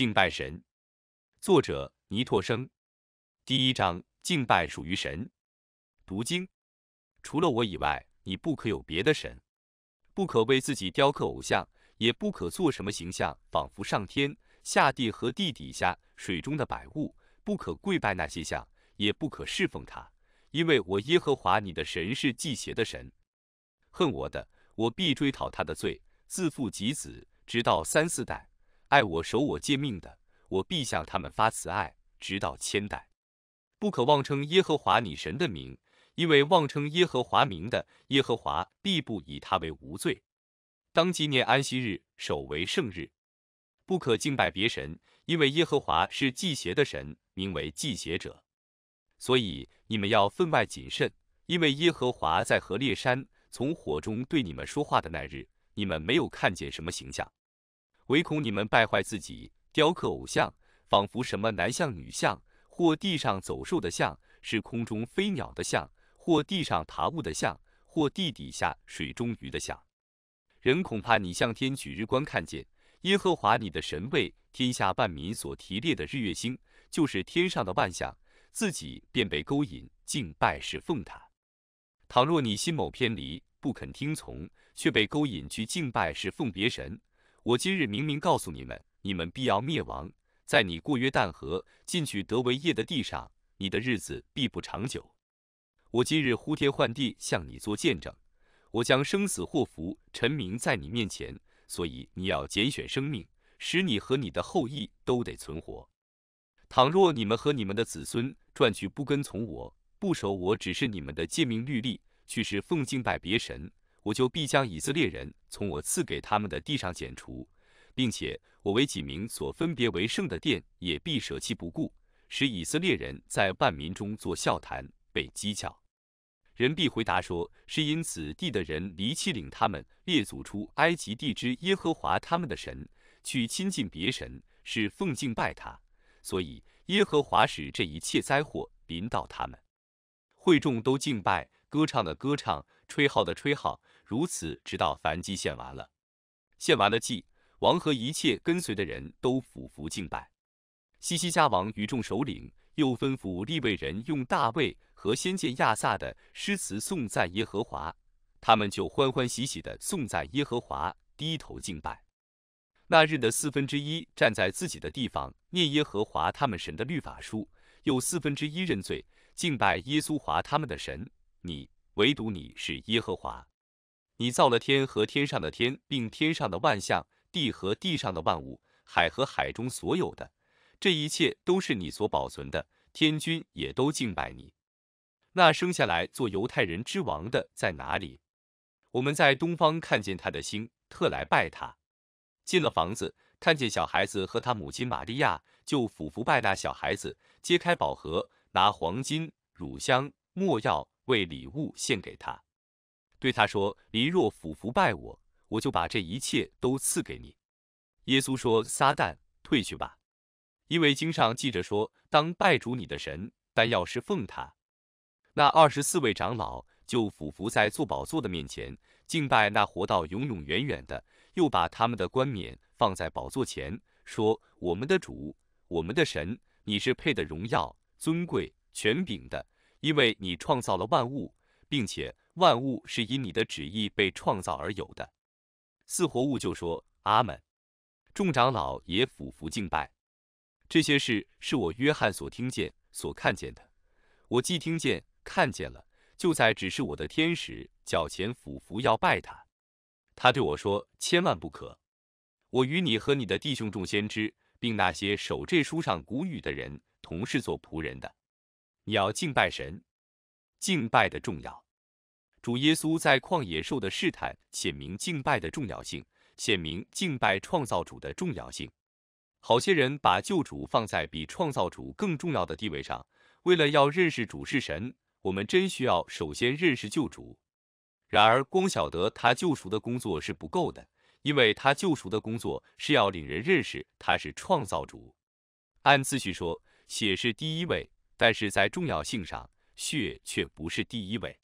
敬拜神，作者尼拓生。第一章，敬拜属于神。读经，除了我以外，你不可有别的神，不可为自己雕刻偶像，也不可做什么形象，仿佛上天下地和地底下水中的百物，不可跪拜那些像，也不可侍奉他，因为我耶和华你的神是祭邪的神，恨我的，我必追讨他的罪，自父及子，直到三四代。爱我、守我、诫命的，我必向他们发慈爱，直到千代。不可妄称耶和华你神的名，因为妄称耶和华名的，耶和华必不以他为无罪。当纪念安息日，守为圣日，不可敬拜别神，因为耶和华是祭邪的神，名为祭邪者。所以你们要分外谨慎，因为耶和华在何烈山从火中对你们说话的那日，你们没有看见什么形象。唯恐你们败坏自己，雕刻偶像，仿佛什么男像、女像，或地上走兽的像，是空中飞鸟的像，或地上爬物的像，或地底下水中鱼的像。人恐怕你向天举日观，看见耶和华你的神为天下万民所提列的日月星，就是天上的万象，自己便被勾引，敬拜侍奉他。倘若你心某偏离，不肯听从，却被勾引去敬拜侍奉别神。我今日明明告诉你们，你们必要灭亡，在你过约旦河进去得为业的地上，你的日子必不长久。我今日呼天唤地向你作见证，我将生死祸福陈明在你面前，所以你要拣选生命，使你和你的后裔都得存活。倘若你们和你们的子孙转去不跟从我，不守我，只是你们的诫命律例，去是奉敬拜别神。我就必将以色列人从我赐给他们的地上剪除，并且我为几名所分别为圣的殿也必舍弃不顾，使以色列人在万民中作笑谈，被讥诮。人必回答说：是因此地的人离弃领他们列祖出埃及地之耶和华他们的神，去亲近别神，是奉敬拜他，所以耶和华使这一切灾祸临到他们。会众都敬拜，歌唱的歌唱，吹号的吹号。如此，直到凡祭献完了，献完了祭，王和一切跟随的人都俯伏敬拜。西西家王与众首领又吩咐利位人用大卫和先见亚萨的诗词颂赞耶和华，他们就欢欢喜喜的颂赞耶和华，低头敬拜。那日的四分之一站在自己的地方念耶和华他们神的律法书，又四分之一认罪敬拜耶稣华他们的神，你唯独你是耶和华。你造了天和天上的天，并天上的万象；地和地上的万物；海和海中所有的，这一切都是你所保存的。天君也都敬拜你。那生下来做犹太人之王的在哪里？我们在东方看见他的星，特来拜他。进了房子，看见小孩子和他母亲玛利亚，就俯伏拜那小孩子，揭开宝盒，拿黄金、乳香、没药为礼物献给他。对他说：“你若俯伏拜我，我就把这一切都赐给你。”耶稣说：“撒旦，退去吧，因为经上记着说，当拜主你的神，但要是奉他。”那二十四位长老就俯伏在坐宝座的面前，敬拜那活到永永远远的，又把他们的冠冕放在宝座前，说：“我们的主，我们的神，你是配的荣耀、尊贵、权柄的，因为你创造了万物。”并且万物是因你的旨意被创造而有的。四活物就说：“阿门。”众长老也俯伏敬拜。这些事是我约翰所听见、所看见的。我既听见、看见了，就在指示我的天使脚前俯伏要拜他。他对我说：“千万不可！我与你和你的弟兄众先知，并那些守这书上古语的人，同是做仆人的。你要敬拜神。”敬拜的重要，主耶稣在旷野受的试探，显明敬拜的重要性，显明敬拜创造主的重要性。好些人把救主放在比创造主更重要的地位上。为了要认识主是神，我们真需要首先认识救主。然而，光晓得他救赎的工作是不够的，因为他救赎的工作是要领人认识他是创造主。按次序说，血是第一位，但是在重要性上。血却不是第一位。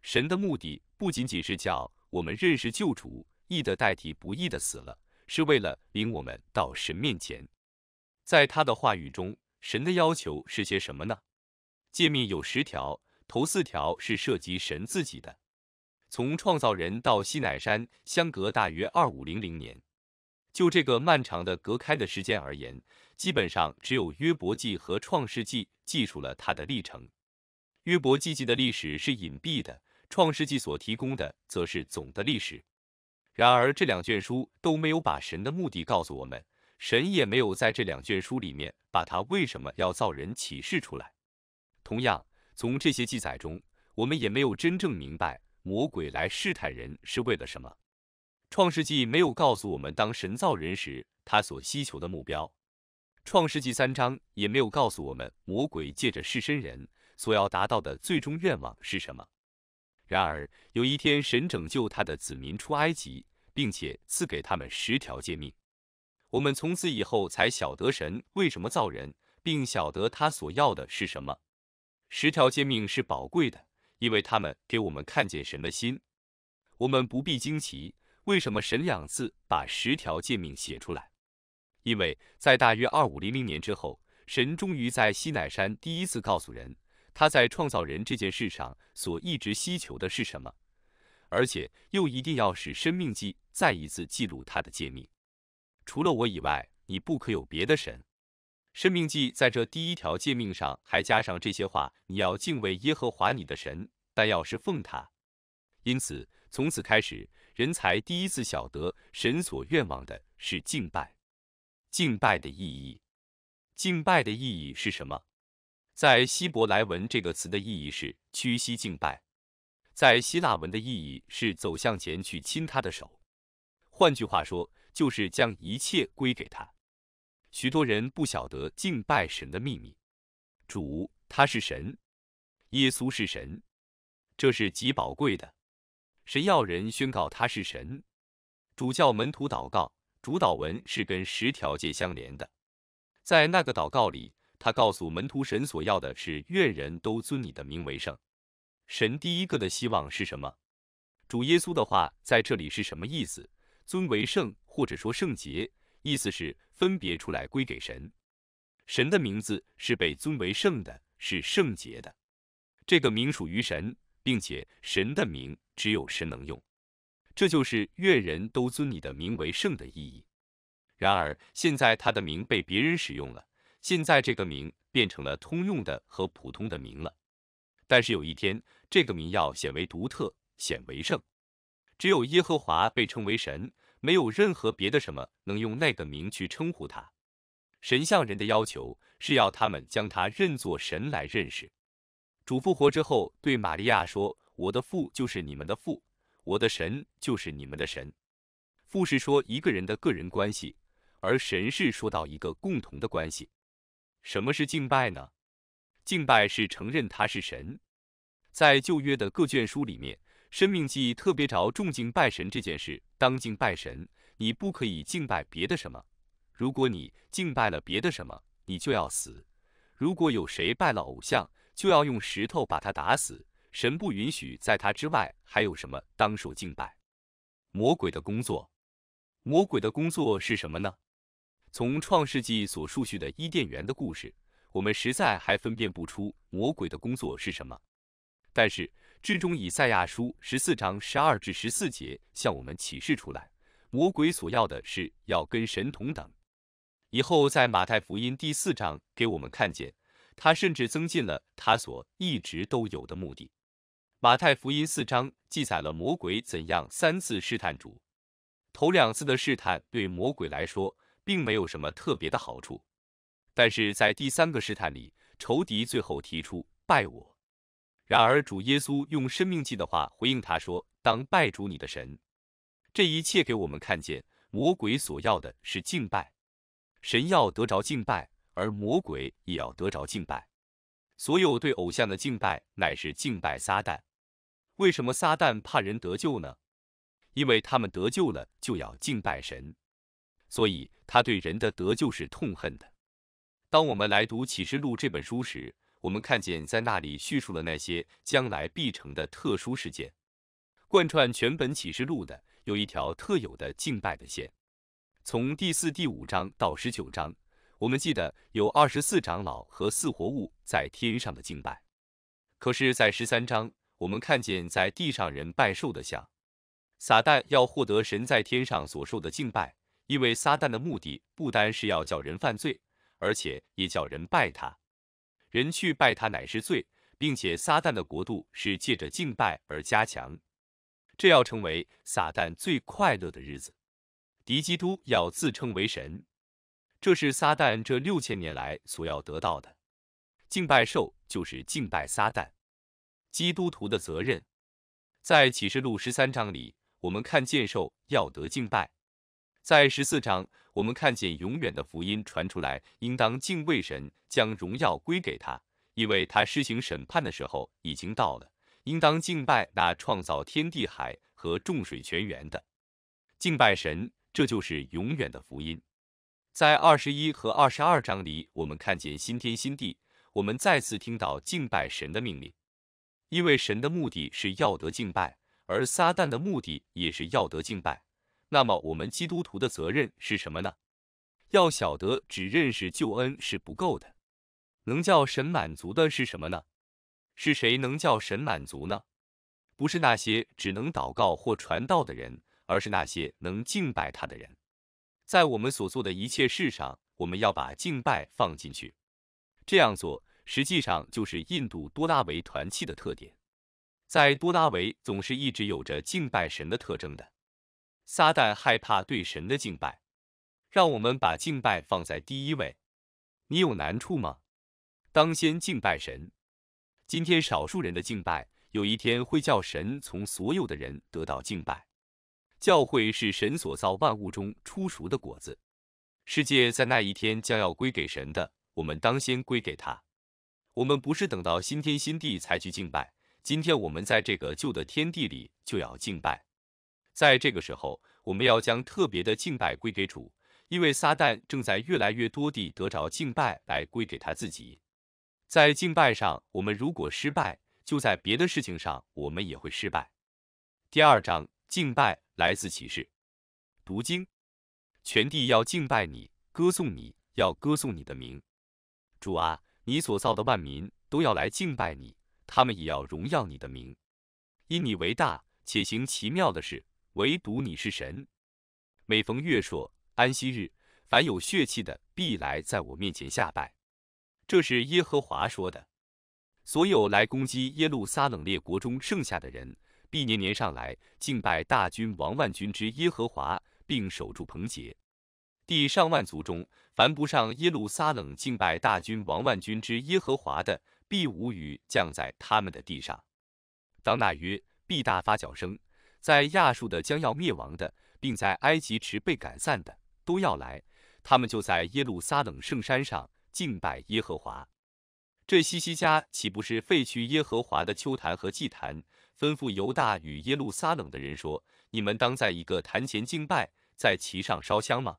神的目的不仅仅是叫我们认识救主，义的代替不义的死了，是为了领我们到神面前。在他的话语中，神的要求是些什么呢？诫命有十条，头四条是涉及神自己的。从创造人到西乃山，相隔大约二五零零年。就这个漫长的隔开的时间而言，基本上只有约伯记和创世纪记述了他的历程。约伯记记的历史是隐蔽的，创世纪所提供的则是总的历史。然而，这两卷书都没有把神的目的告诉我们，神也没有在这两卷书里面把他为什么要造人启示出来。同样，从这些记载中，我们也没有真正明白魔鬼来试探人是为了什么。创世纪没有告诉我们，当神造人时，他所希求的目标；创世纪三章也没有告诉我们，魔鬼借着是身人。所要达到的最终愿望是什么？然而有一天，神拯救他的子民出埃及，并且赐给他们十条诫命。我们从此以后才晓得神为什么造人，并晓得他所要的是什么。十条诫命是宝贵的，因为他们给我们看见神的心。我们不必惊奇为什么神两次把十条诫命写出来，因为在大约二五零零年之后，神终于在西奈山第一次告诉人。他在创造人这件事上所一直希求的是什么？而且又一定要使生命记再一次记录他的诫命。除了我以外，你不可有别的神。生命记在这第一条诫命上还加上这些话：你要敬畏耶和华你的神，但要是奉他。因此，从此开始，人才第一次晓得神所愿望的是敬拜。敬拜的意义，敬拜的意义是什么？在希伯来文这个词的意义是屈膝敬拜，在希腊文的意义是走向前去亲他的手，换句话说就是将一切归给他。许多人不晓得敬拜神的秘密，主他是神，耶稣是神，这是极宝贵的。神要人宣告他是神，主教门徒祷告，主导文是跟十条诫相连的，在那个祷告里。他告诉门徒，神所要的是愿人都尊你的名为圣。神第一个的希望是什么？主耶稣的话在这里是什么意思？尊为圣，或者说圣洁，意思是分别出来归给神。神的名字是被尊为圣的，是圣洁的。这个名属于神，并且神的名只有神能用。这就是愿人都尊你的名为圣的意义。然而，现在他的名被别人使用了。现在这个名变成了通用的和普通的名了，但是有一天这个名要显为独特，显为圣。只有耶和华被称为神，没有任何别的什么能用那个名去称呼他。神像人的要求是要他们将他认作神来认识。主复活之后对玛利亚说：“我的父就是你们的父，我的神就是你们的神。”父是说一个人的个人关系，而神是说到一个共同的关系。什么是敬拜呢？敬拜是承认他是神。在旧约的各卷书里面，《申命记》特别着重敬拜神这件事。当敬拜神，你不可以敬拜别的什么。如果你敬拜了别的什么，你就要死。如果有谁拜了偶像，就要用石头把他打死。神不允许在他之外还有什么当受敬拜。魔鬼的工作，魔鬼的工作是什么呢？从创世纪所述叙的伊甸园的故事，我们实在还分辨不出魔鬼的工作是什么。但是，至终以赛亚书十四章十二至十四节向我们启示出来，魔鬼所要的是要跟神同等。以后在马太福音第四章给我们看见，他甚至增进了他所一直都有的目的。马太福音四章记载了魔鬼怎样三次试探主。头两次的试探对魔鬼来说。并没有什么特别的好处，但是在第三个试探里，仇敌最后提出拜我。然而主耶稣用生命记的话回应他说：“当拜主你的神。”这一切给我们看见，魔鬼所要的是敬拜，神要得着敬拜，而魔鬼也要得着敬拜。所有对偶像的敬拜，乃是敬拜撒旦。为什么撒旦怕人得救呢？因为他们得救了就要敬拜神。所以他对人的得救是痛恨的。当我们来读启示录这本书时，我们看见在那里叙述了那些将来必成的特殊事件。贯穿全本启示录的有一条特有的敬拜的线，从第四、第五章到十九章，我们记得有二十四长老和四活物在天上的敬拜。可是，在十三章，我们看见在地上人拜兽的像，撒旦要获得神在天上所受的敬拜。因为撒旦的目的不单是要叫人犯罪，而且也叫人拜他。人去拜他乃是罪，并且撒旦的国度是借着敬拜而加强。这要成为撒旦最快乐的日子。敌基督要自称为神，这是撒旦这六千年来所要得到的。敬拜兽就是敬拜撒旦。基督徒的责任，在启示录十三章里，我们看见兽要得敬拜。在十四章，我们看见永远的福音传出来，应当敬畏神，将荣耀归给他，因为他施行审判的时候已经到了。应当敬拜那创造天地海和众水泉源的敬拜神，这就是永远的福音。在二十一和二十二章里，我们看见新天新地，我们再次听到敬拜神的命令，因为神的目的是要得敬拜，而撒旦的目的也是要得敬拜。那么我们基督徒的责任是什么呢？要晓得，只认识救恩是不够的。能叫神满足的是什么呢？是谁能叫神满足呢？不是那些只能祷告或传道的人，而是那些能敬拜他的人。在我们所做的一切事上，我们要把敬拜放进去。这样做实际上就是印度多拉维团契的特点。在多拉维总是一直有着敬拜神的特征的。撒旦害怕对神的敬拜，让我们把敬拜放在第一位。你有难处吗？当先敬拜神。今天少数人的敬拜，有一天会叫神从所有的人得到敬拜。教会是神所造万物中出熟的果子，世界在那一天将要归给神的，我们当先归给他。我们不是等到新天新地才去敬拜，今天我们在这个旧的天地里就要敬拜。在这个时候，我们要将特别的敬拜归给主，因为撒旦正在越来越多地得着敬拜来归给他自己。在敬拜上，我们如果失败，就在别的事情上我们也会失败。第二章，敬拜来自启示。读经，全地要敬拜你，歌颂你，要歌颂你的名，主啊，你所造的万民都要来敬拜你，他们也要荣耀你的名，因你为大，且行奇妙的事。唯独你是神。每逢月朔、安息日，凡有血气的，必来在我面前下拜。这是耶和华说的。所有来攻击耶路撒冷列国中剩下的人，必年年上来敬拜大军王万军之耶和华，并守住棚节。地上万族中，凡不上耶路撒冷敬拜大军王万军之耶和华的，必无语降在他们的地上。当那曰，必大发脚声。在亚述的将要灭亡的，并在埃及持被赶散的，都要来。他们就在耶路撒冷圣山上敬拜耶和华。这西西家岂不是废去耶和华的秋坛和祭坛，吩咐犹大与耶路撒冷的人说：“你们当在一个坛前敬拜，在其上烧香吗？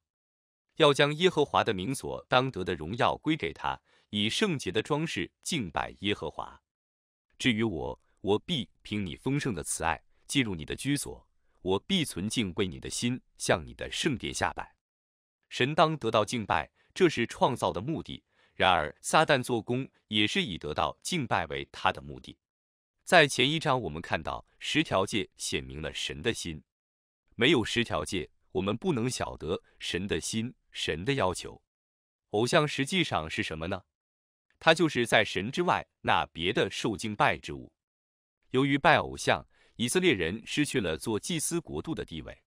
要将耶和华的名所当得的荣耀归给他，以圣洁的装饰敬拜耶和华。至于我，我必凭你丰盛的慈爱。”进入你的居所，我必存敬，畏你的心向你的圣殿下拜。神当得到敬拜，这是创造的目的。然而撒旦做工也是以得到敬拜为他的目的。在前一章，我们看到十条戒显明了神的心。没有十条戒，我们不能晓得神的心、神的要求。偶像实际上是什么呢？它就是在神之外那别的受敬拜之物。由于拜偶像。以色列人失去了做祭司国度的地位。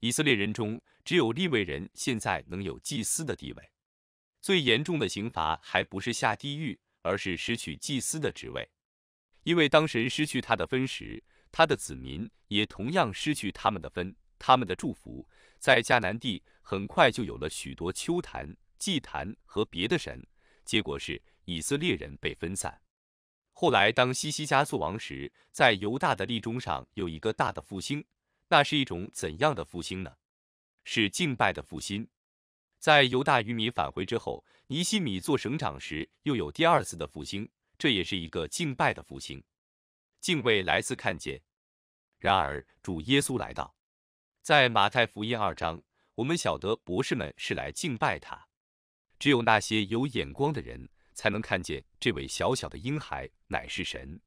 以色列人中只有利未人现在能有祭司的地位。最严重的刑罚还不是下地狱，而是失去祭司的职位。因为当神失去他的分时，他的子民也同样失去他们的分，他们的祝福。在迦南地很快就有了许多丘坛、祭坛和别的神，结果是以色列人被分散。后来，当西西加速王时，在犹大的立中上有一个大的复兴，那是一种怎样的复兴呢？是敬拜的复兴。在犹大与民返回之后，尼西米做省长时，又有第二次的复兴，这也是一个敬拜的复兴。敬畏来自看见，然而主耶稣来到，在马太福音二章，我们晓得博士们是来敬拜他，只有那些有眼光的人。才能看见这位小小的婴孩乃是神。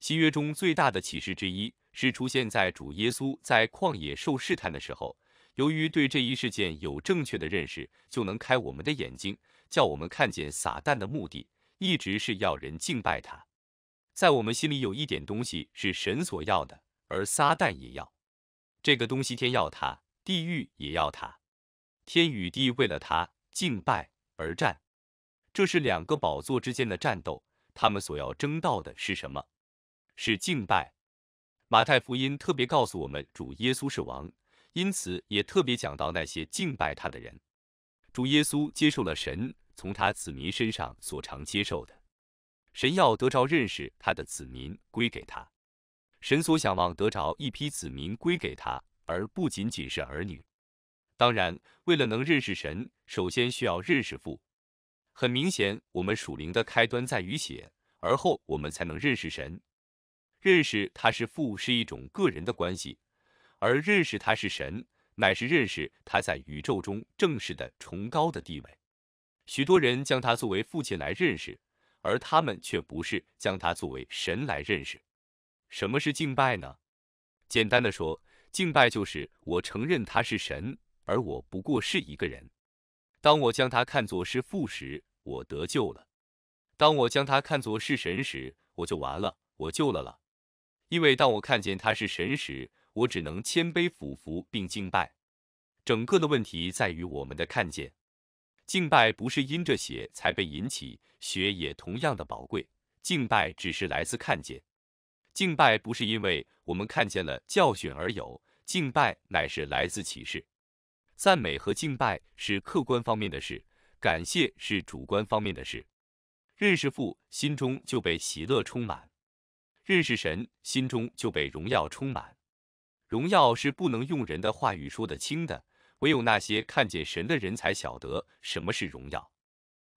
新约中最大的启示之一是出现在主耶稣在旷野受试探的时候，由于对这一事件有正确的认识，就能开我们的眼睛，叫我们看见撒旦的目的一直是要人敬拜他。在我们心里有一点东西是神所要的，而撒旦也要这个东西，天要他，地狱也要他，天与地为了他敬拜而战。这是两个宝座之间的战斗，他们所要争到的是什么？是敬拜。马太福音特别告诉我们，主耶稣是王，因此也特别讲到那些敬拜他的人。主耶稣接受了神从他子民身上所常接受的，神要得着认识他的子民归给他，神所想望得着一批子民归给他，而不仅仅是儿女。当然，为了能认识神，首先需要认识父。很明显，我们属灵的开端在于血，而后我们才能认识神，认识他是父是一种个人的关系，而认识他是神，乃是认识他在宇宙中正式的崇高的地位。许多人将他作为父亲来认识，而他们却不是将他作为神来认识。什么是敬拜呢？简单的说，敬拜就是我承认他是神，而我不过是一个人。当我将他看作是父时，我得救了；当我将他看作是神时，我就完了。我救了了，因为当我看见他是神时，我只能谦卑俯伏并敬拜。整个的问题在于我们的看见。敬拜不是因着血才被引起，血也同样的宝贵。敬拜只是来自看见。敬拜不是因为我们看见了教训而有，敬拜乃是来自启示。赞美和敬拜是客观方面的事，感谢是主观方面的事。认识父，心中就被喜乐充满；认识神，心中就被荣耀充满。荣耀是不能用人的话语说得清的，唯有那些看见神的人才晓得什么是荣耀。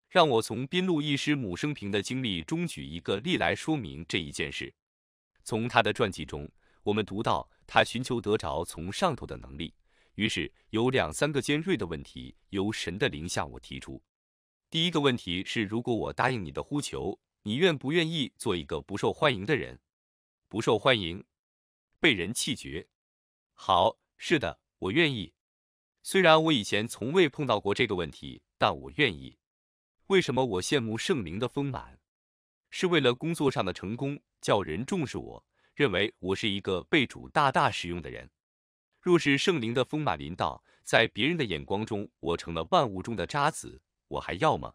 让我从宾路易师母生平的经历中举一个例来说明这一件事。从他的传记中，我们读到他寻求得着从上头的能力。于是有两三个尖锐的问题由神的灵向我提出。第一个问题是：如果我答应你的呼求，你愿不愿意做一个不受欢迎的人？不受欢迎，被人弃绝。好，是的，我愿意。虽然我以前从未碰到过这个问题，但我愿意。为什么我羡慕圣灵的丰满？是为了工作上的成功，叫人重视我，认为我是一个被主大大使用的人。若是圣灵的风马临到，在别人的眼光中，我成了万物中的渣子，我还要吗？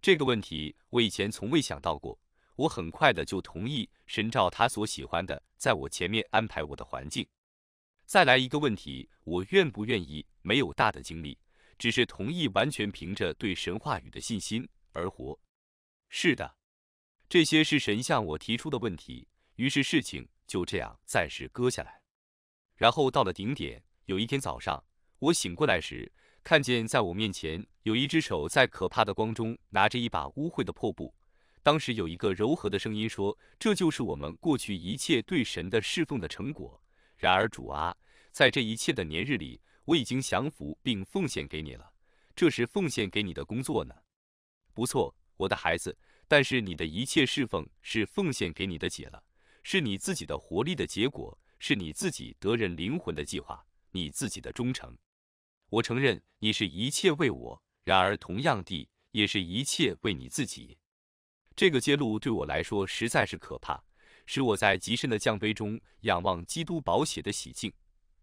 这个问题我以前从未想到过。我很快的就同意神照他所喜欢的，在我前面安排我的环境。再来一个问题，我愿不愿意没有大的经历，只是同意完全凭着对神话语的信心而活？是的，这些是神向我提出的问题。于是事情就这样暂时搁下来。然后到了顶点。有一天早上，我醒过来时，看见在我面前有一只手在可怕的光中拿着一把污秽的破布。当时有一个柔和的声音说：“这就是我们过去一切对神的侍奉的成果。”然而主啊，在这一切的年日里，我已经降服并奉献给你了。这是奉献给你的工作呢？不错，我的孩子。但是你的一切侍奉是奉献给你的姐了，是你自己的活力的结果。是你自己得人灵魂的计划，你自己的忠诚。我承认你是一切为我，然而同样地，也是一切为你自己。这个揭露对我来说实在是可怕，使我在极深的降杯中仰望基督宝血的喜庆。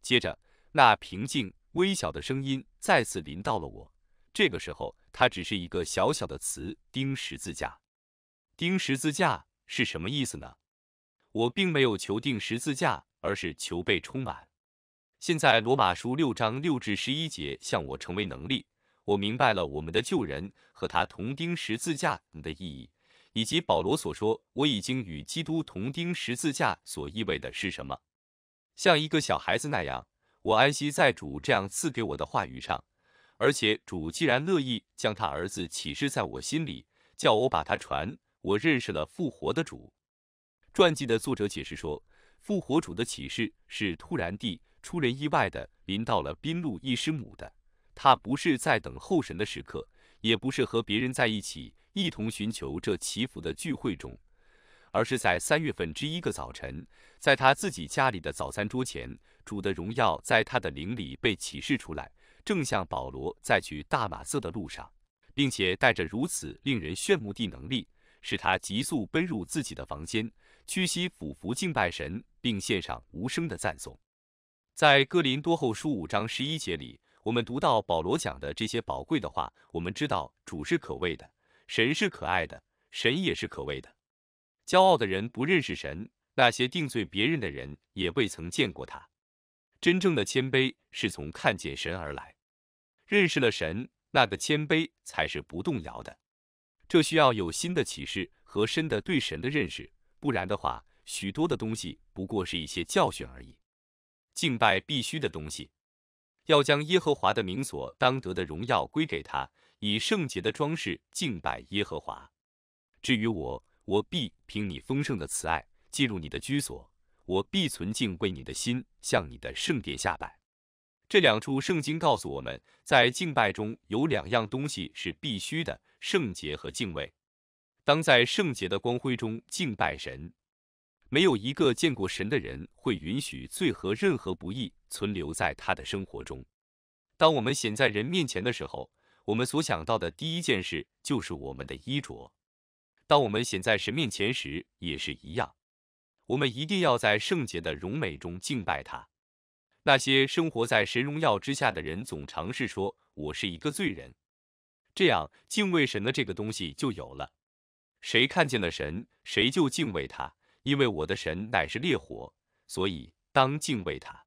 接着，那平静微小的声音再次临到了我。这个时候，它只是一个小小的词钉十字架。钉十字架是什么意思呢？我并没有求钉十字架。而是求被充满。现在罗马书六章六至十一节向我成为能力，我明白了我们的旧人和他铜钉十字架的意义，以及保罗所说我已经与基督同钉十字架所意味的是什么。像一个小孩子那样，我安息在主这样赐给我的话语上，而且主既然乐意将他儿子启示在我心里，叫我把他传，我认识了复活的主。传记的作者解释说。复活主的启示是突然地、出人意外地临到了宾路一师母的。她不是在等候神的时刻，也不是和别人在一起一同寻求这祈福的聚会中，而是在三月份之一个早晨，在他自己家里的早餐桌前，主的荣耀在他的灵里被启示出来，正像保罗在去大马色的路上，并且带着如此令人炫目的能力，使他急速奔入自己的房间。屈膝俯伏敬拜神，并献上无声的赞颂。在哥林多后书五章十一节里，我们读到保罗讲的这些宝贵的话。我们知道主是可畏的，神是可爱的，神也是可畏的。骄傲的人不认识神，那些定罪别人的人也未曾见过他。真正的谦卑是从看见神而来，认识了神，那个谦卑才是不动摇的。这需要有新的启示和深的对神的认识。不然的话，许多的东西不过是一些教训而已。敬拜必须的东西，要将耶和华的名所当得的荣耀归给他，以圣洁的装饰敬拜耶和华。至于我，我必凭你丰盛的慈爱进入你的居所，我必存敬畏你的心向你的圣殿下拜。这两处圣经告诉我们在敬拜中有两样东西是必须的：圣洁和敬畏。当在圣洁的光辉中敬拜神，没有一个见过神的人会允许罪和任何不义存留在他的生活中。当我们显在人面前的时候，我们所想到的第一件事就是我们的衣着。当我们显在神面前时也是一样，我们一定要在圣洁的荣美中敬拜他。那些生活在神荣耀之下的人总尝试说：“我是一个罪人。”这样敬畏神的这个东西就有了。谁看见了神，谁就敬畏他，因为我的神乃是烈火，所以当敬畏他。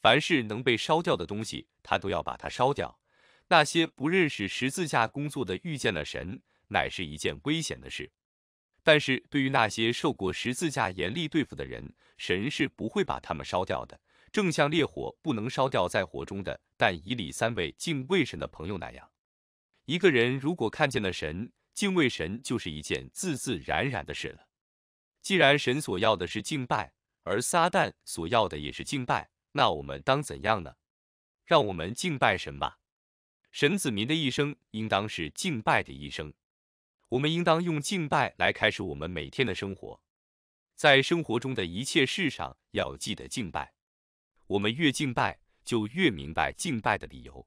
凡是能被烧掉的东西，他都要把它烧掉。那些不认识十字架工作的遇见了神，乃是一件危险的事。但是，对于那些受过十字架严厉对付的人，神是不会把他们烧掉的，正像烈火不能烧掉在火中的。但以理三位敬畏神的朋友那样，一个人如果看见了神。敬畏神就是一件自自然然的事了。既然神所要的是敬拜，而撒旦所要的也是敬拜，那我们当怎样呢？让我们敬拜神吧。神子民的一生应当是敬拜的一生。我们应当用敬拜来开始我们每天的生活，在生活中的一切事上要记得敬拜。我们越敬拜，就越明白敬拜的理由。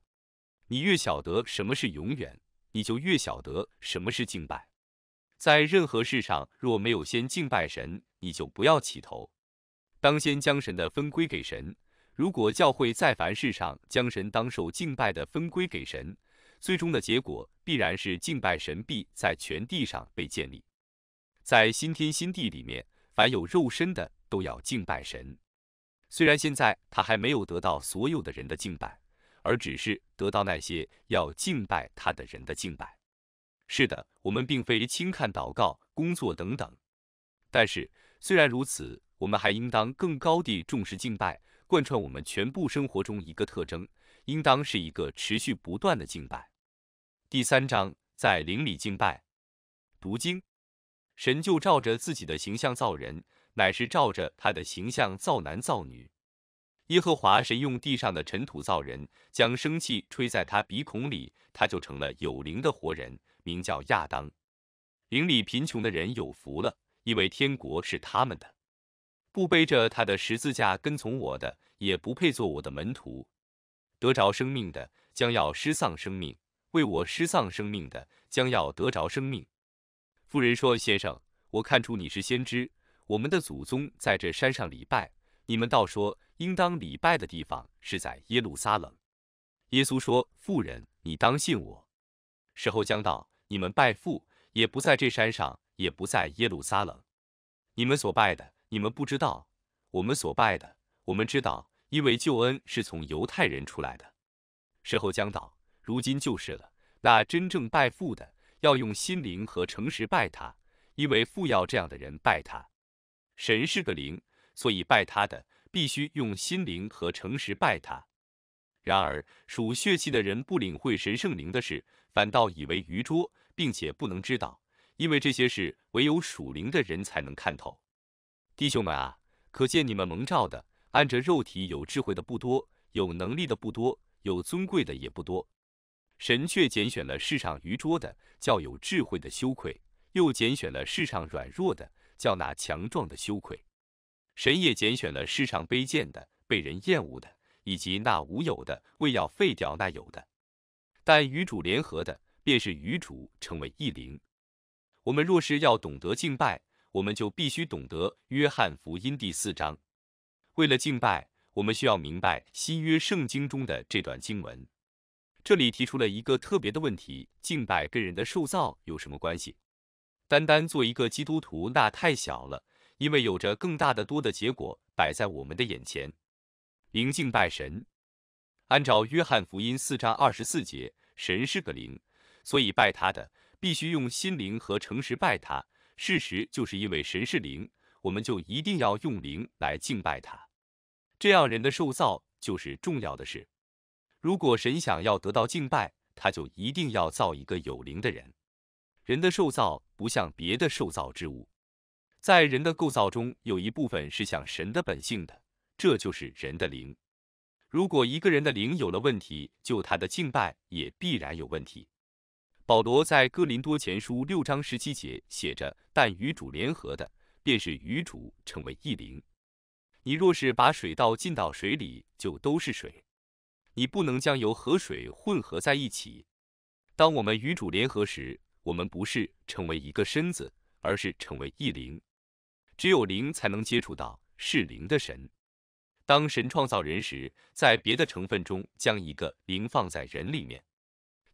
你越晓得什么是永远。你就越晓得什么是敬拜，在任何事上若没有先敬拜神，你就不要起头，当先将神的分归给神。如果教会在凡事上将神当受敬拜的分归给神，最终的结果必然是敬拜神必在全地上被建立。在新天新地里面，凡有肉身的都要敬拜神，虽然现在他还没有得到所有的人的敬拜。而只是得到那些要敬拜他的人的敬拜。是的，我们并非轻看祷告、工作等等，但是虽然如此，我们还应当更高地重视敬拜，贯穿我们全部生活中一个特征，应当是一个持续不断的敬拜。第三章，在灵里敬拜。读经，神就照着自己的形象造人，乃是照着他的形象造男造女。耶和华神用地上的尘土造人，将生气吹在他鼻孔里，他就成了有灵的活人，名叫亚当。邻里贫穷的人有福了，因为天国是他们的。不背着他的十字架跟从我的，也不配做我的门徒。得着生命的，将要失丧生命；为我失丧生命的，将要得着生命。妇人说：“先生，我看出你是先知。我们的祖宗在这山上礼拜。”你们倒说应当礼拜的地方是在耶路撒冷。耶稣说：“妇人，你当信我。时候将到，你们拜父也不在这山上，也不在耶路撒冷。你们所拜的，你们不知道；我们所拜的，我们知道，因为救恩是从犹太人出来的。时候将到，如今就是了。那真正拜父的，要用心灵和诚实拜他，因为父要这样的人拜他。神是个灵。”所以，拜他的必须用心灵和诚实拜他。然而，属血气的人不领会神圣灵的事，反倒以为愚拙，并且不能知道，因为这些事唯有属灵的人才能看透。弟兄们啊，可见你们蒙召的，按着肉体有智慧的不多，有能力的不多，有尊贵的也不多。神却拣选了世上愚拙的，叫有智慧的羞愧；又拣选了世上软弱的，叫那强壮的羞愧。神也拣选了世上卑贱的、被人厌恶的，以及那无有的，为要废掉那有的。但与主联合的，便是与主成为一灵。我们若是要懂得敬拜，我们就必须懂得《约翰福音》第四章。为了敬拜，我们需要明白新约圣经中的这段经文。这里提出了一个特别的问题：敬拜跟人的受造有什么关系？单单做一个基督徒，那太小了。因为有着更大的多的结果摆在我们的眼前，灵敬拜神。按照约翰福音四章二十四节，神是个灵，所以拜他的必须用心灵和诚实拜他。事实就是因为神是灵，我们就一定要用灵来敬拜他。这样人的受造就是重要的事。如果神想要得到敬拜，他就一定要造一个有灵的人。人的受造不像别的受造之物。在人的构造中，有一部分是像神的本性的，这就是人的灵。如果一个人的灵有了问题，就他的敬拜也必然有问题。保罗在哥林多前书六章十七节写着：“但与主联合的，便是与主成为一灵。”你若是把水倒进到水里，就都是水；你不能将油和水混合在一起。当我们与主联合时，我们不是成为一个身子，而是成为一灵。只有灵才能接触到是灵的神。当神创造人时，在别的成分中将一个灵放在人里面，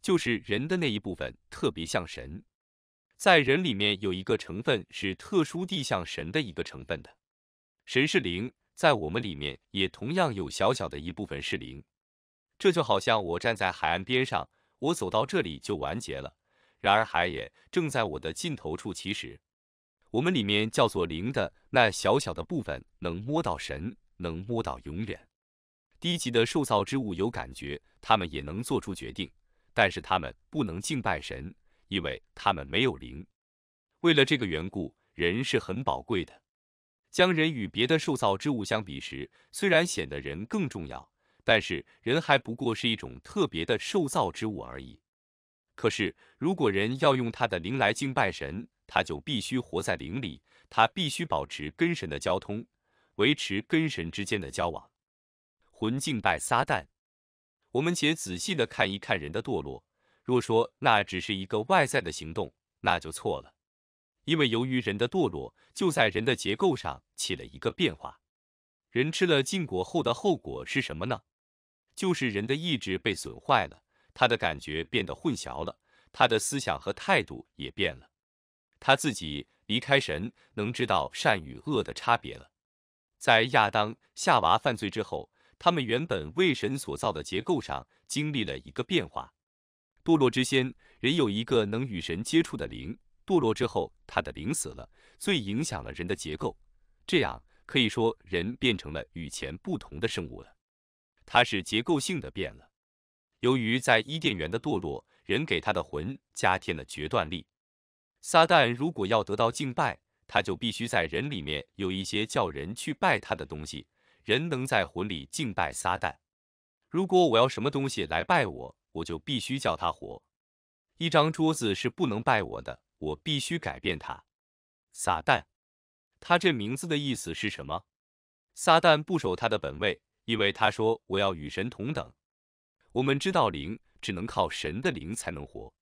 就是人的那一部分特别像神。在人里面有一个成分是特殊地像神的一个成分的。神是灵，在我们里面也同样有小小的一部分是灵。这就好像我站在海岸边上，我走到这里就完结了。然而海也正在我的尽头处起始。我们里面叫做灵的那小小的部分，能摸到神，能摸到永远。低级的受造之物有感觉，他们也能做出决定，但是他们不能敬拜神，因为他们没有灵。为了这个缘故，人是很宝贵的。将人与别的受造之物相比时，虽然显得人更重要，但是人还不过是一种特别的受造之物而已。可是，如果人要用他的灵来敬拜神，他就必须活在灵里，他必须保持跟神的交通，维持跟神之间的交往。魂敬拜撒旦。我们且仔细的看一看人的堕落。若说那只是一个外在的行动，那就错了。因为由于人的堕落，就在人的结构上起了一个变化。人吃了禁果后的后果是什么呢？就是人的意志被损坏了，他的感觉变得混淆了，他的思想和态度也变了。他自己离开神，能知道善与恶的差别了。在亚当夏娃犯罪之后，他们原本为神所造的结构上经历了一个变化。堕落之先，人有一个能与神接触的灵；堕落之后，他的灵死了，最影响了人的结构。这样可以说，人变成了与前不同的生物了。它是结构性的变了。由于在伊甸园的堕落，人给他的魂加添了决断力。撒旦如果要得到敬拜，他就必须在人里面有一些叫人去拜他的东西。人能在魂里敬拜撒旦。如果我要什么东西来拜我，我就必须叫他活。一张桌子是不能拜我的，我必须改变它。撒旦，他这名字的意思是什么？撒旦不守他的本位，因为他说我要与神同等。我们知道灵只能靠神的灵才能活，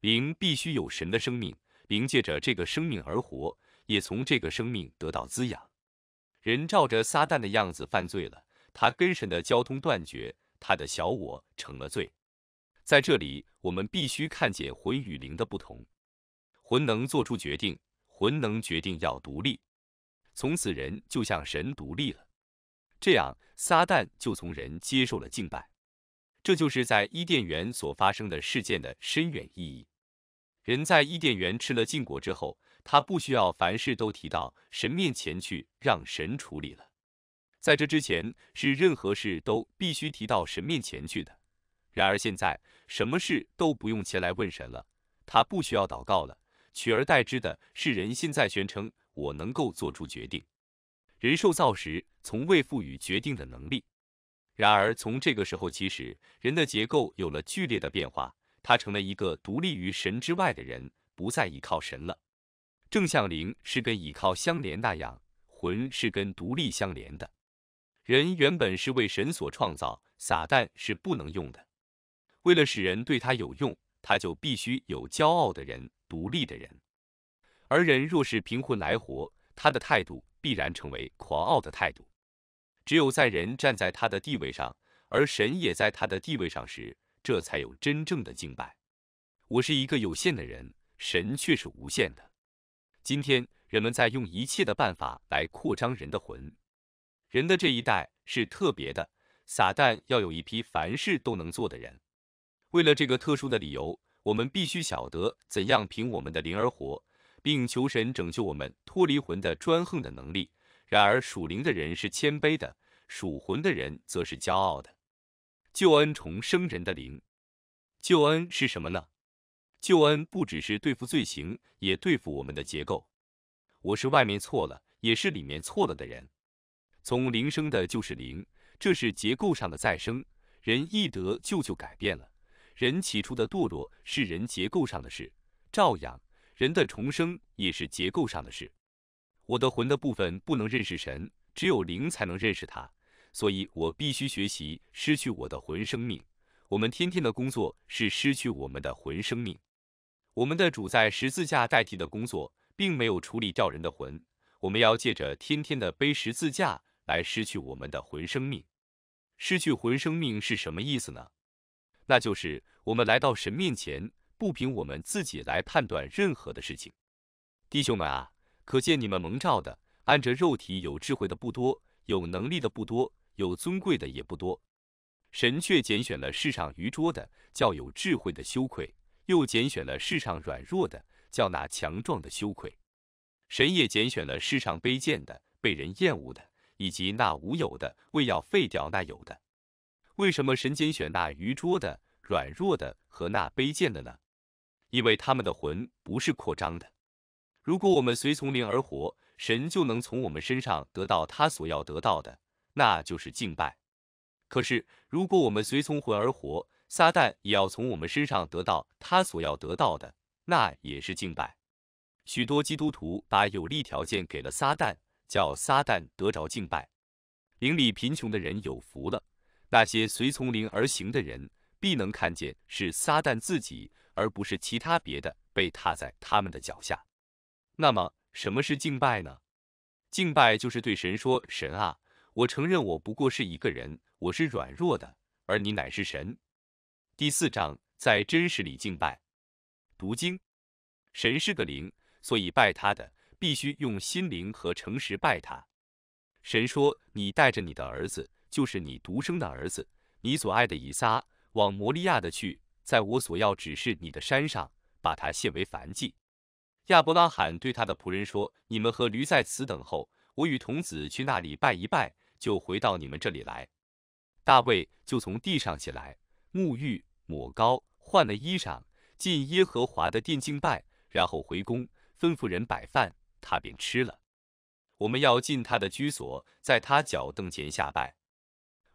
灵必须有神的生命。凭借着这个生命而活，也从这个生命得到滋养。人照着撒旦的样子犯罪了，他跟神的交通断绝，他的小我成了罪。在这里，我们必须看见魂与灵的不同。魂能做出决定，魂能决定要独立。从此，人就向神独立了。这样，撒旦就从人接受了敬拜。这就是在伊甸园所发生的事件的深远意义。人在伊甸园吃了禁果之后，他不需要凡事都提到神面前去，让神处理了。在这之前，是任何事都必须提到神面前去的。然而现在，什么事都不用前来问神了，他不需要祷告了。取而代之的是，人现在宣称：“我能够做出决定。”人受造时从未赋予决定的能力。然而从这个时候起始，人的结构有了剧烈的变化。他成了一个独立于神之外的人，不再依靠神了。正像灵是跟依靠相连那样，魂是跟独立相连的。人原本是为神所创造，撒旦是不能用的。为了使人对他有用，他就必须有骄傲的人、独立的人。而人若是凭魂来活，他的态度必然成为狂傲的态度。只有在人站在他的地位上，而神也在他的地位上时，这才有真正的敬拜。我是一个有限的人，神却是无限的。今天，人们在用一切的办法来扩张人的魂。人的这一代是特别的，撒旦要有一批凡事都能做的人。为了这个特殊的理由，我们必须晓得怎样凭我们的灵而活，并求神拯救我们脱离魂的专横的能力。然而，属灵的人是谦卑的，属魂的人则是骄傲的。救恩重生人的灵，救恩是什么呢？救恩不只是对付罪行，也对付我们的结构。我是外面错了，也是里面错了的人。从灵生的就是灵，这是结构上的再生。人一得救就改变了。人起初的堕落是人结构上的事，照样人的重生也是结构上的事。我的魂的部分不能认识神，只有灵才能认识他。所以我必须学习失去我的魂生命。我们天天的工作是失去我们的魂生命。我们的主在十字架代替的工作，并没有处理掉人的魂。我们要借着天天的背十字架来失去我们的魂生命。失去魂生命是什么意思呢？那就是我们来到神面前，不凭我们自己来判断任何的事情。弟兄们啊，可见你们蒙召的，按着肉体有智慧的不多。有能力的不多，有尊贵的也不多，神却拣选了世上愚拙的，叫有智慧的羞愧；又拣选了世上软弱的，叫那强壮的羞愧。神也拣选了世上卑贱的、被人厌恶的，以及那无有的，为要废掉那有的。为什么神拣选那愚拙的、软弱的和那卑贱的呢？因为他们的魂不是扩张的。如果我们随从灵而活，神就能从我们身上得到他所要得到的，那就是敬拜。可是，如果我们随从魂而活，撒旦也要从我们身上得到他所要得到的，那也是敬拜。许多基督徒把有利条件给了撒旦，叫撒旦得着敬拜。灵里贫穷的人有福了。那些随从灵而行的人，必能看见是撒旦自己，而不是其他别的，被踏在他们的脚下。那么？什么是敬拜呢？敬拜就是对神说：“神啊，我承认我不过是一个人，我是软弱的，而你乃是神。”第四章在真实里敬拜。读经，神是个灵，所以拜他的必须用心灵和诚实拜他。神说：“你带着你的儿子，就是你独生的儿子，你所爱的以撒，往摩利亚的去，在我所要指示你的山上，把他献为凡祭。”亚伯拉罕对他的仆人说：“你们和驴在此等候，我与童子去那里拜一拜，就回到你们这里来。”大卫就从地上起来，沐浴、抹膏、换了衣裳，进耶和华的殿敬拜，然后回宫，吩咐人摆饭，他便吃了。我们要进他的居所，在他脚凳前下拜。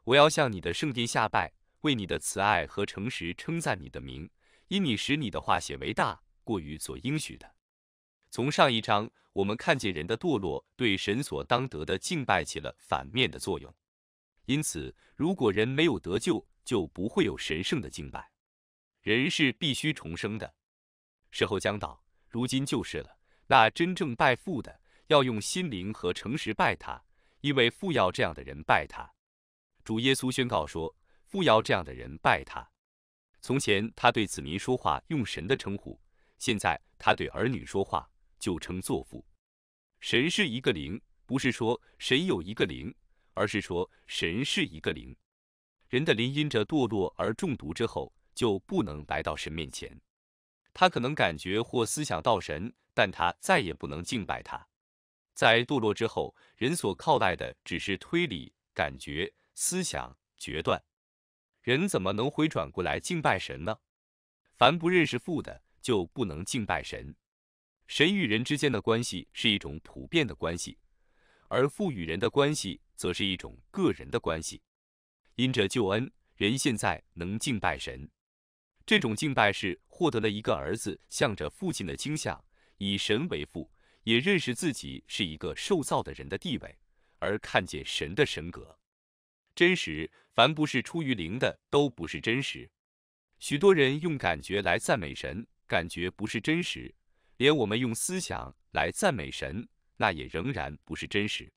我要向你的圣殿下拜，为你的慈爱和诚实称赞你的名，因你使你的话写为大，过于所应许的。从上一章，我们看见人的堕落对神所当得的敬拜起了反面的作用。因此，如果人没有得救，就不会有神圣的敬拜。人是必须重生的时候将到，如今就是了。那真正拜父的，要用心灵和诚实拜他，因为父要这样的人拜他。主耶稣宣告说：“父要这样的人拜他。”从前他对子民说话用神的称呼，现在他对儿女说话。就称作父。神是一个灵，不是说神有一个灵，而是说神是一个灵。人的灵因着堕落而中毒之后，就不能来到神面前。他可能感觉或思想到神，但他再也不能敬拜他。在堕落之后，人所靠赖的只是推理、感觉、思想、决断。人怎么能回转过来敬拜神呢？凡不认识父的，就不能敬拜神。神与人之间的关系是一种普遍的关系，而父与人的关系则是一种个人的关系。因着救恩，人现在能敬拜神，这种敬拜是获得了一个儿子向着父亲的倾向，以神为父，也认识自己是一个受造的人的地位，而看见神的神格真实。凡不是出于灵的，都不是真实。许多人用感觉来赞美神，感觉不是真实。连我们用思想来赞美神，那也仍然不是真实。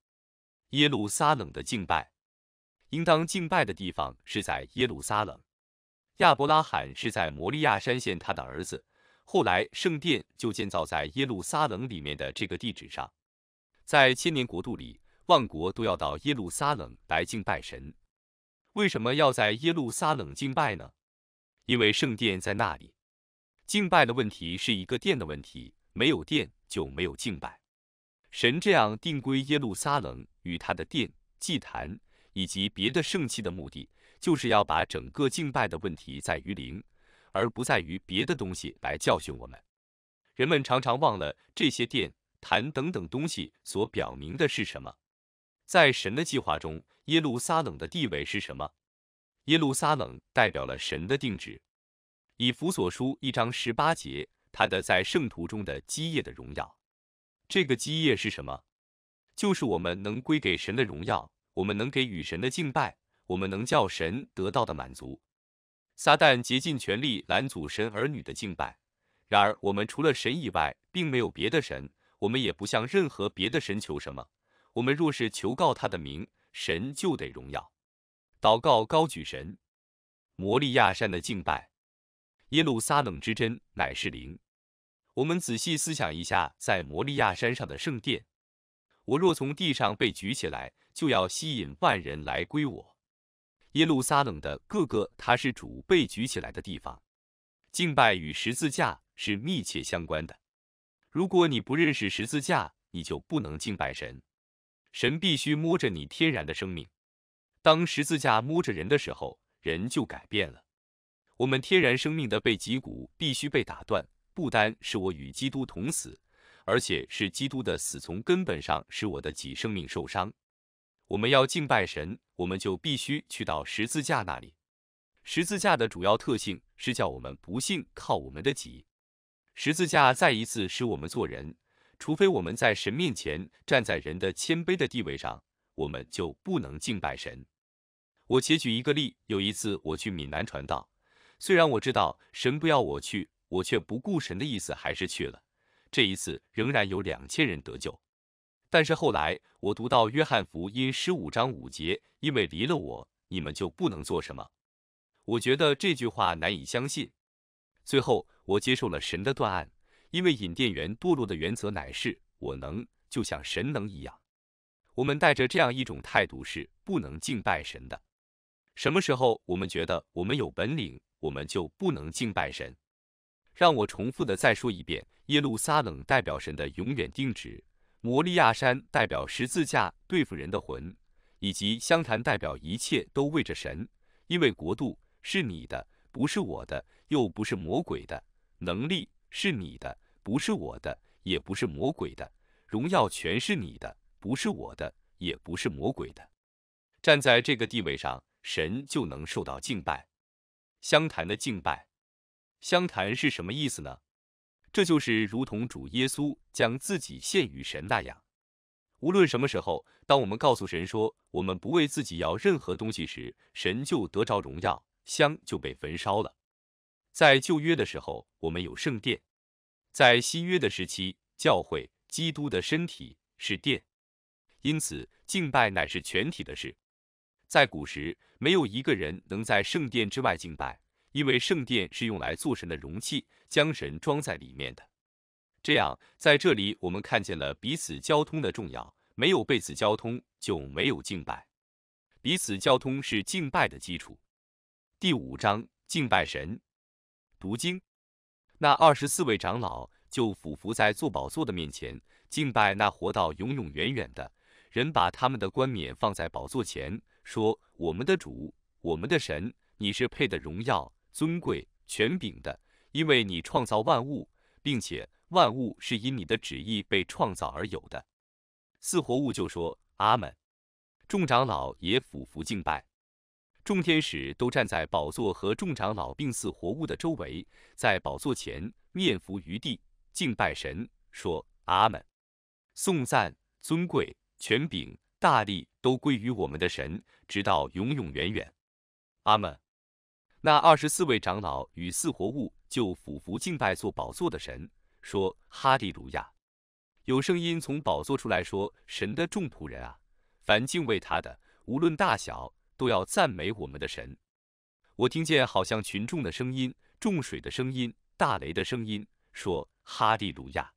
耶路撒冷的敬拜，应当敬拜的地方是在耶路撒冷。亚伯拉罕是在摩利亚山县他的儿子，后来圣殿就建造在耶路撒冷里面的这个地址上。在千年国度里，万国都要到耶路撒冷来敬拜神。为什么要在耶路撒冷敬拜呢？因为圣殿在那里。敬拜的问题是一个殿的问题，没有殿就没有敬拜。神这样定规耶路撒冷与他的殿、祭坛以及别的圣器的目的，就是要把整个敬拜的问题在于灵，而不在于别的东西来教训我们。人们常常忘了这些殿、坛等等东西所表明的是什么。在神的计划中，耶路撒冷的地位是什么？耶路撒冷代表了神的定旨。以弗所书一章十八节，他的在圣徒中的基业的荣耀。这个基业是什么？就是我们能归给神的荣耀，我们能给与神的敬拜，我们能叫神得到的满足。撒旦竭尽全力拦阻神儿女的敬拜。然而，我们除了神以外，并没有别的神，我们也不向任何别的神求什么。我们若是求告他的名，神就得荣耀。祷告高举神，摩利亚山的敬拜。耶路撒冷之针乃是灵。我们仔细思想一下，在摩利亚山上的圣殿。我若从地上被举起来，就要吸引万人来归我。耶路撒冷的各个，他是主被举起来的地方。敬拜与十字架是密切相关的。如果你不认识十字架，你就不能敬拜神。神必须摸着你天然的生命。当十字架摸着人的时候，人就改变了。我们天然生命的被脊骨必须被打断，不单是我与基督同死，而且是基督的死从根本上使我的己生命受伤。我们要敬拜神，我们就必须去到十字架那里。十字架的主要特性是叫我们不信靠我们的己。十字架再一次使我们做人，除非我们在神面前站在人的谦卑的地位上，我们就不能敬拜神。我且举一个例，有一次我去闽南传道。虽然我知道神不要我去，我却不顾神的意思，还是去了。这一次仍然有两千人得救，但是后来我读到约翰福音十五章五节，因为离了我，你们就不能做什么。我觉得这句话难以相信。最后我接受了神的断案，因为引电源堕落的原则乃是我能，就像神能一样。我们带着这样一种态度是不能敬拜神的。什么时候我们觉得我们有本领，我们就不能敬拜神？让我重复的再说一遍：耶路撒冷代表神的永远定旨，摩利亚山代表十字架对付人的魂，以及湘潭代表一切都为着神。因为国度是你的，不是我的，又不是魔鬼的；能力是你的，不是我的，也不是魔鬼的；荣耀全是你的，不是我的，也不是魔鬼的。站在这个地位上。神就能受到敬拜，相谈的敬拜，相谈是什么意思呢？这就是如同主耶稣将自己献于神那样。无论什么时候，当我们告诉神说我们不为自己要任何东西时，神就得着荣耀，香就被焚烧了。在旧约的时候，我们有圣殿；在新约的时期，教会基督的身体是殿。因此，敬拜乃是全体的事。在古时，没有一个人能在圣殿之外敬拜，因为圣殿是用来做神的容器，将神装在里面的。这样，在这里我们看见了彼此交通的重要。没有彼此交通，就没有敬拜。彼此交通是敬拜的基础。第五章敬拜神。读经，那二十四位长老就俯伏在坐宝座的面前，敬拜那活到永永远远的人，把他们的冠冕放在宝座前。说我们的主，我们的神，你是配的荣耀、尊贵、权柄的，因为你创造万物，并且万物是因你的旨意被创造而有的。四活物就说阿门。众长老也俯伏敬拜，众天使都站在宝座和众长老并四活物的周围，在宝座前面伏于地敬拜神，说阿门，颂赞尊贵权柄。大力都归于我们的神，直到永永远远。阿门。那二十四位长老与四活物就俯伏敬拜坐宝座的神，说：“哈利路亚！”有声音从宝座出来，说：“神的众仆人啊，凡敬畏他的，无论大小，都要赞美我们的神。”我听见好像群众的声音、众水的声音、大雷的声音，说：“哈利路亚！”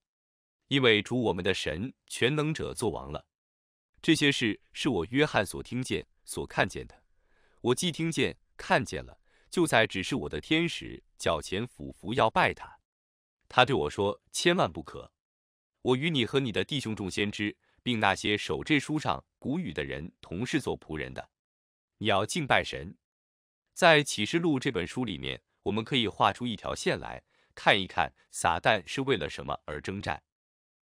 因为主我们的神、全能者作王了。这些事是我约翰所听见、所看见的。我既听见、看见了，就在指示我的天使脚前俯伏要拜他，他对我说：“千万不可！我与你和你的弟兄众先知，并那些守这书上古语的人，同是做仆人的。你要敬拜神。”在启示录这本书里面，我们可以画出一条线来看一看撒旦是为了什么而征战。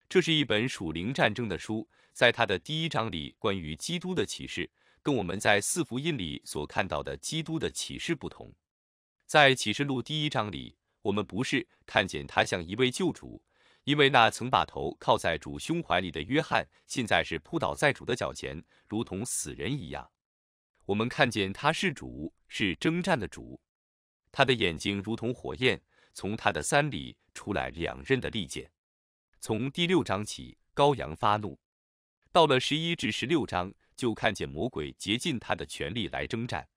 这是一本属灵战争的书。在他的第一章里，关于基督的启示跟我们在四福音里所看到的基督的启示不同。在启示录第一章里，我们不是看见他像一位救主，因为那曾把头靠在主胸怀里的约翰，现在是扑倒在主的脚前，如同死人一样。我们看见他是主，是征战的主。他的眼睛如同火焰，从他的三里出来两刃的利剑。从第六章起，羔羊发怒。到了十一至十六章，就看见魔鬼竭尽他的全力来征战。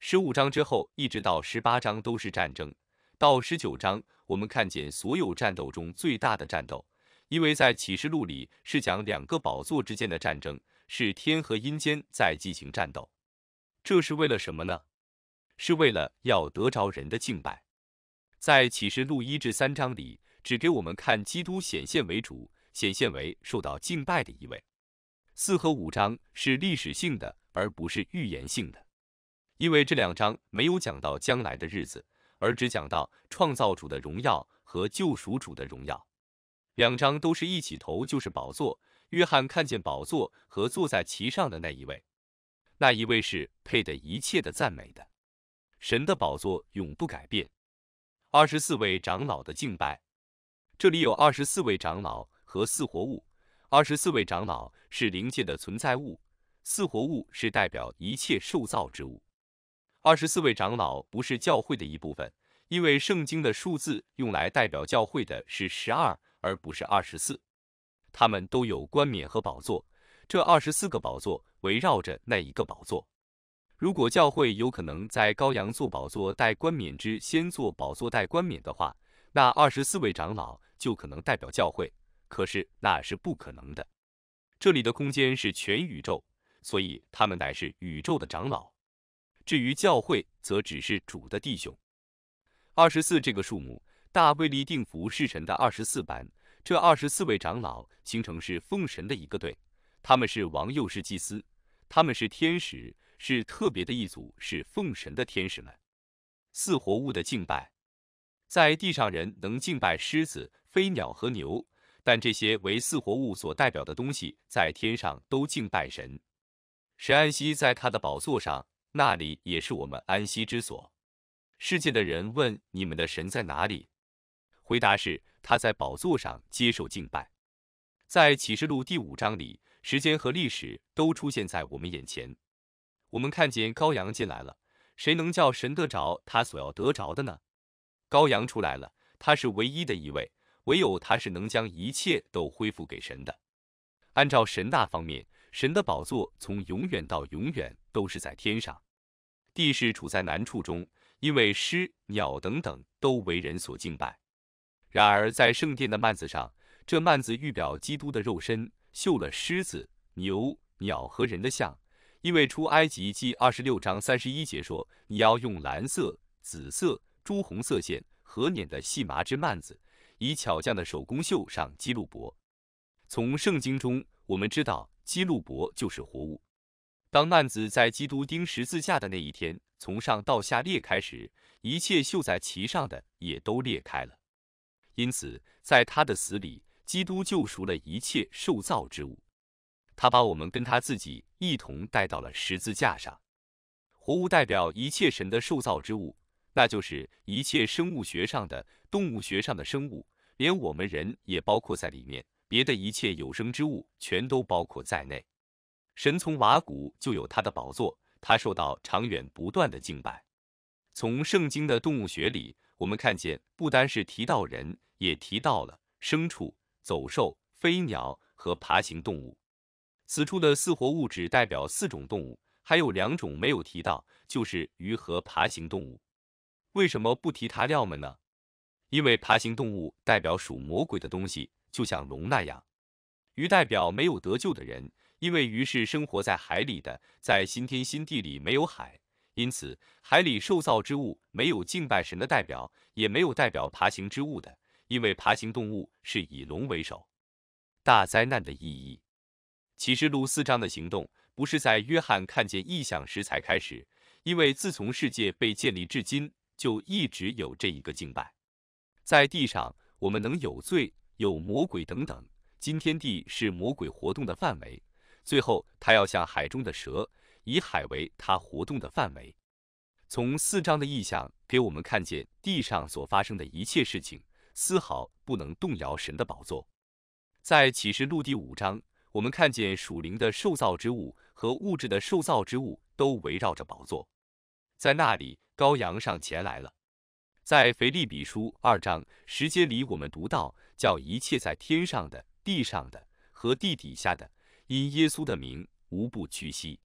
十五章之后，一直到十八章都是战争。到十九章，我们看见所有战斗中最大的战斗，因为在启示录里是讲两个宝座之间的战争，是天和阴间在进行战斗。这是为了什么呢？是为了要得着人的敬拜。在启示录一至三章里，只给我们看基督显现为主，显现为受到敬拜的一位。四和五章是历史性的，而不是预言性的，因为这两章没有讲到将来的日子，而只讲到创造主的荣耀和救赎主的荣耀。两章都是一起头就是宝座，约翰看见宝座和坐在其上的那一位，那一位是配得一切的赞美的。神的宝座永不改变。二十四位长老的敬拜，这里有二十四位长老和四活物。二十四位长老是灵界的存在物，四活物是代表一切受造之物。二十四位长老不是教会的一部分，因为圣经的数字用来代表教会的是十二，而不是二十四。他们都有冠冕和宝座，这二十四个宝座围绕着那一个宝座。如果教会有可能在羔羊坐宝座戴冠冕之先坐宝座戴冠冕的话，那二十四位长老就可能代表教会。可是那是不可能的，这里的空间是全宇宙，所以他们乃是宇宙的长老。至于教会，则只是主的弟兄。二十四这个数目，大卫利定服侍神的二十四班，这二十四位长老形成是奉神的一个队。他们是王右是祭司，他们是天使，是特别的一组，是奉神的天使们。四活物的敬拜，在地上人能敬拜狮子、飞鸟和牛。但这些为四活物所代表的东西，在天上都敬拜神。神安息在他的宝座上，那里也是我们安息之所。世界的人问：你们的神在哪里？回答是：他在宝座上接受敬拜。在启示录第五章里，时间和历史都出现在我们眼前。我们看见羔羊进来了，谁能叫神得着他所要得着的呢？羔羊出来了，他是唯一的一位。唯有他是能将一切都恢复给神的。按照神大方面，神的宝座从永远到永远都是在天上。地是处在难处中，因为狮、鸟等等都为人所敬拜。然而在圣殿的幔子上，这幔子预表基督的肉身，绣了狮子、牛、鸟和人的像。因为出埃及记二十六章三十一节说：“你要用蓝色、紫色、朱红色线和捻的细麻织幔子。”以巧匠的手工绣上基路伯。从圣经中我们知道，基路伯就是活物。当幔子在基督钉十字架的那一天从上到下裂开时，一切绣在其上的也都裂开了。因此，在他的死里，基督救赎了一切受造之物。他把我们跟他自己一同带到了十字架上。活物代表一切神的受造之物，那就是一切生物学上的、动物学上的生物。连我们人也包括在里面，别的一切有生之物全都包括在内。神从瓦谷就有他的宝座，他受到长远不断的敬拜。从圣经的动物学里，我们看见不单是提到人，也提到了牲畜、走兽、飞鸟和爬行动物。此处的四活物只代表四种动物，还有两种没有提到，就是鱼和爬行动物。为什么不提它料们呢？因为爬行动物代表属魔鬼的东西，就像龙那样；鱼代表没有得救的人，因为鱼是生活在海里的，在新天新地里没有海，因此海里受造之物没有敬拜神的代表，也没有代表爬行之物的，因为爬行动物是以龙为首。大灾难的意义，启示录四章的行动不是在约翰看见异象时才开始，因为自从世界被建立至今，就一直有这一个敬拜。在地上，我们能有罪、有魔鬼等等。今天地是魔鬼活动的范围。最后，他要像海中的蛇，以海为他活动的范围。从四章的意象，给我们看见地上所发生的一切事情，丝毫不能动摇神的宝座。在启示录第五章，我们看见属灵的受造之物和物质的受造之物都围绕着宝座，在那里羔羊上前来了。在腓立比书二章十节里，我们读到叫一切在天上的、地上的和地底下的，因耶稣的名无不屈膝。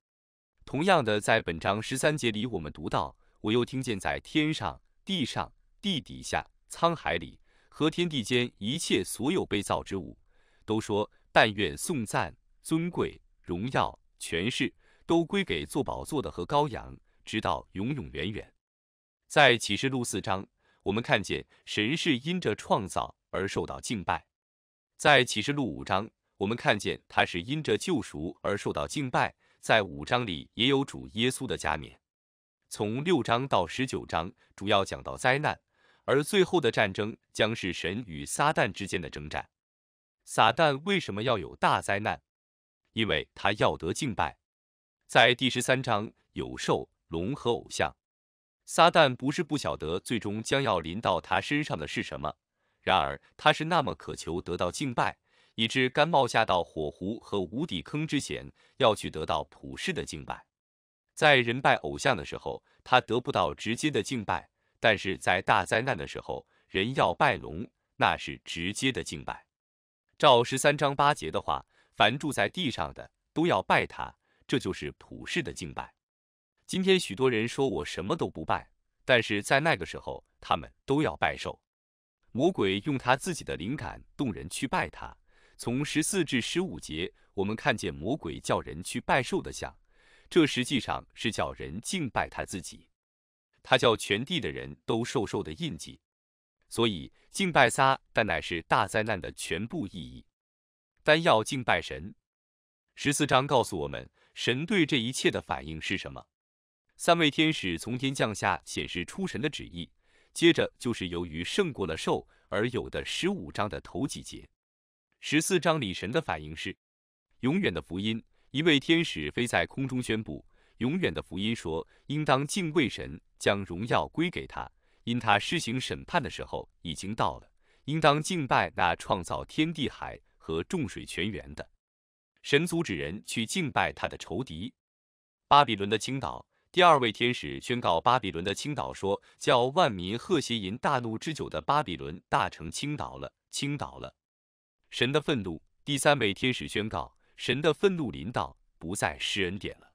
同样的，在本章十三节里，我们读到我又听见在天上、地上、地底下、沧海里和天地间一切所有被造之物，都说但愿颂赞、尊贵、荣耀、权势都归给做宝座的和羔羊，直到永永远远。在启示录四章，我们看见神是因着创造而受到敬拜；在启示录五章，我们看见他是因着救赎而受到敬拜。在五章里也有主耶稣的加冕。从六章到十九章主要讲到灾难，而最后的战争将是神与撒旦之间的征战。撒旦为什么要有大灾难？因为他要得敬拜。在第十三章有兽、龙和偶像。撒旦不是不晓得最终将要临到他身上的是什么，然而他是那么渴求得到敬拜，以致甘冒下到火湖和无底坑之前，要去得到普世的敬拜。在人拜偶像的时候，他得不到直接的敬拜；但是在大灾难的时候，人要拜龙，那是直接的敬拜。照十三章八节的话，凡住在地上的都要拜他，这就是普世的敬拜。今天许多人说我什么都不拜，但是在那个时候他们都要拜寿。魔鬼用他自己的灵感动人去拜他。从十四至十五节，我们看见魔鬼叫人去拜寿的像，这实际上是叫人敬拜他自己。他叫全地的人都受受的印记，所以敬拜撒但乃是大灾难的全部意义。但要敬拜神。十四章告诉我们，神对这一切的反应是什么？三位天使从天降下，显示出神的旨意。接着就是由于胜过了兽而有的十五章的头几节。十四章里神的反应是：永远的福音。一位天使飞在空中宣布：永远的福音说，应当敬畏神，将荣耀归给他，因他施行审判的时候已经到了。应当敬拜那创造天地海和众水泉源的神，阻止人去敬拜他的仇敌巴比伦的倾倒。第二位天使宣告巴比伦的倾倒，说：“叫万民贺邪淫大怒之酒的巴比伦，大成倾倒了，倾倒了，神的愤怒。”第三位天使宣告：“神的愤怒临到，不再施恩典了。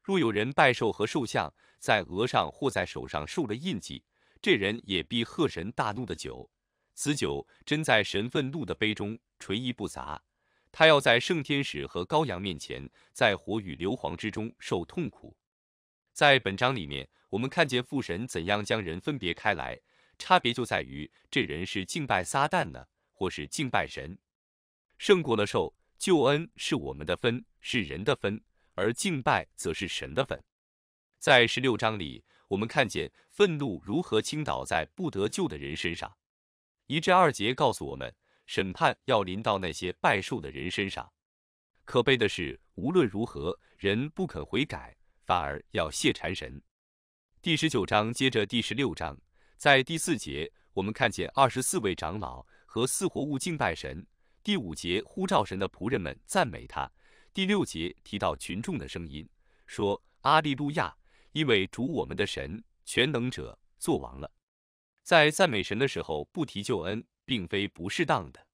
若有人拜兽和兽像，在额上或在手上受了印记，这人也必喝神大怒的酒。此酒真在神愤怒的杯中，垂一不杂。他要在圣天使和羔羊面前，在火与硫磺之中受痛苦。”在本章里面，我们看见父神怎样将人分别开来，差别就在于这人是敬拜撒旦呢，或是敬拜神。胜过了受救恩是我们的分，是人的分，而敬拜则是神的分。在十六章里，我们看见愤怒如何倾倒在不得救的人身上。一至二节告诉我们，审判要临到那些拜受的人身上。可悲的是，无论如何，人不肯悔改。反而要谢禅神。第十九章接着第十六章，在第四节，我们看见二十四位长老和四活物敬拜神；第五节呼召神的仆人们赞美他；第六节提到群众的声音，说：“阿利路亚！因为主我们的神全能者作王了。”在赞美神的时候不提救恩，并非不适当的。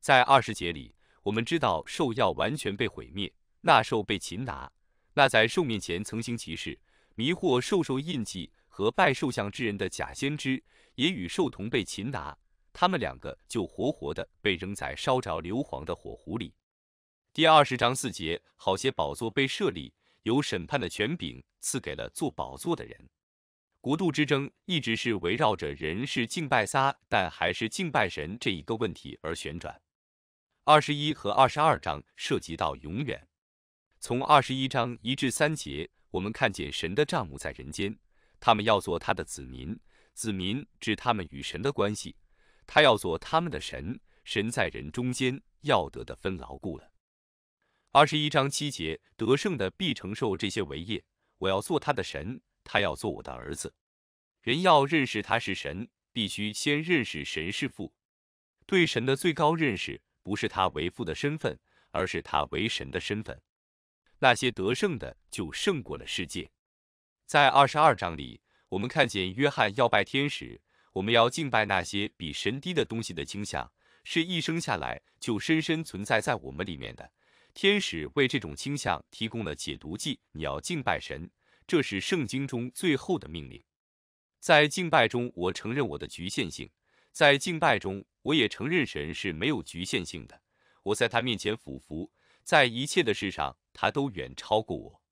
在二十节里，我们知道兽要完全被毁灭，那兽被擒拿。那在兽面前曾行其事、迷惑兽兽印记和拜兽像之人的假先知，也与兽同被擒拿。他们两个就活活的被扔在烧着硫磺的火壶里。第二十章四节，好些宝座被设立，有审判的权柄赐给了坐宝座的人。国度之争一直是围绕着人是敬拜撒但还是敬拜神这一个问题而旋转。二十一和二十二章涉及到永远。从二十一章一至三节，我们看见神的帐目在人间，他们要做他的子民，子民指他们与神的关系，他要做他们的神，神在人中间要得的分牢固了。二十一章七节，得胜的必承受这些为业，我要做他的神，他要做我的儿子，人要认识他是神，必须先认识神是父。对神的最高认识，不是他为父的身份，而是他为神的身份。那些得胜的就胜过了世界。在二十二章里，我们看见约翰要拜天使。我们要敬拜那些比神低的东西的倾向，是一生下来就深深存在在我们里面的。天使为这种倾向提供了解毒剂。你要敬拜神，这是圣经中最后的命令。在敬拜中，我承认我的局限性；在敬拜中，我也承认神是没有局限性的。我在他面前俯伏，在一切的事上。他都远超过我。